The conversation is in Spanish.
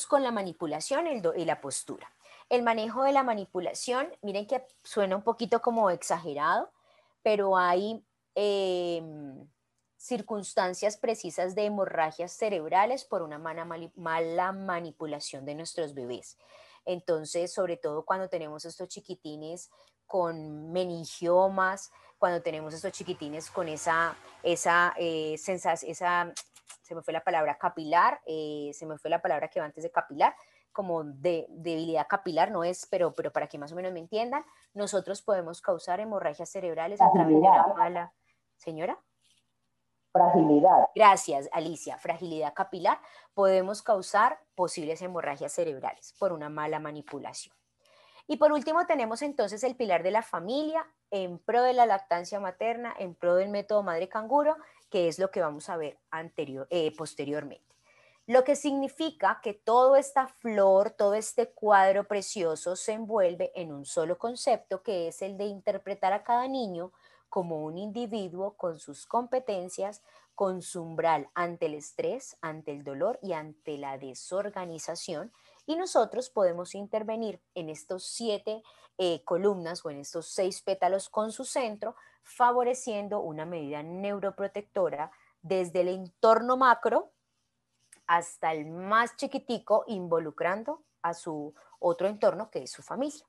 Pues, con la manipulación y la postura. El manejo de la manipulación, miren que suena un poquito como exagerado, pero hay em, circunstancias precisas de hemorragias cerebrales por una mala manipulación de nuestros bebés. Entonces, sobre todo cuando tenemos estos chiquitines con meningiomas, cuando tenemos estos chiquitines con esa, esa, eh, esa se me fue la palabra capilar, eh, se me fue la palabra que va antes de capilar, como de debilidad capilar, no es, pero, pero para que más o menos me entiendan, nosotros podemos causar hemorragias cerebrales a través de una mala. Señora. Fragilidad. Gracias, Alicia. Fragilidad capilar podemos causar posibles hemorragias cerebrales por una mala manipulación. Y por último tenemos entonces el pilar de la familia en pro de la lactancia materna, en pro del método madre canguro, que es lo que vamos a ver anterior, eh, posteriormente. Lo que significa que toda esta flor, todo este cuadro precioso se envuelve en un solo concepto que es el de interpretar a cada niño como un individuo con sus competencias, con su umbral ante el estrés, ante el dolor y ante la desorganización, y nosotros podemos intervenir en estos siete eh, columnas o en estos seis pétalos con su centro, favoreciendo una medida neuroprotectora desde el entorno macro hasta el más chiquitico, involucrando a su otro entorno que es su familia.